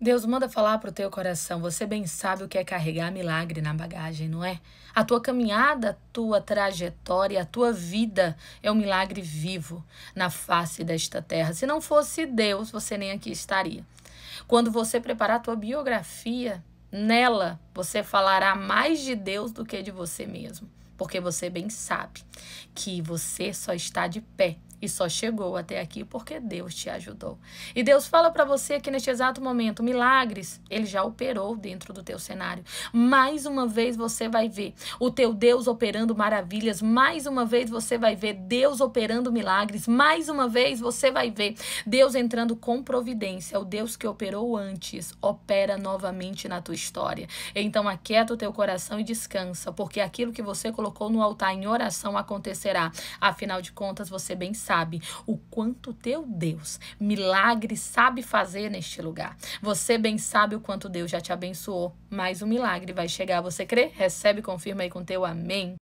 Deus manda falar para o teu coração, você bem sabe o que é carregar milagre na bagagem, não é? A tua caminhada, a tua trajetória, a tua vida é um milagre vivo na face desta terra. Se não fosse Deus, você nem aqui estaria. Quando você preparar a tua biografia, nela você falará mais de Deus do que de você mesmo, porque você bem sabe que você só está de pé e só chegou até aqui porque Deus te ajudou. E Deus fala para você que neste exato momento, milagres, ele já operou dentro do teu cenário. Mais uma vez você vai ver o teu Deus operando maravilhas, mais uma vez você vai ver Deus operando milagres, mais uma vez você vai ver Deus entrando com providência. É o Deus que operou antes opera novamente na tua história. Então aquieta o teu coração e descansa, porque aquilo que você colocou no altar em oração acontecerá. Afinal de contas, você bem sabe sabe o quanto teu Deus milagre sabe fazer neste lugar. Você bem sabe o quanto Deus já te abençoou, mas o milagre vai chegar. Você crê? Recebe, confirma aí com teu amém.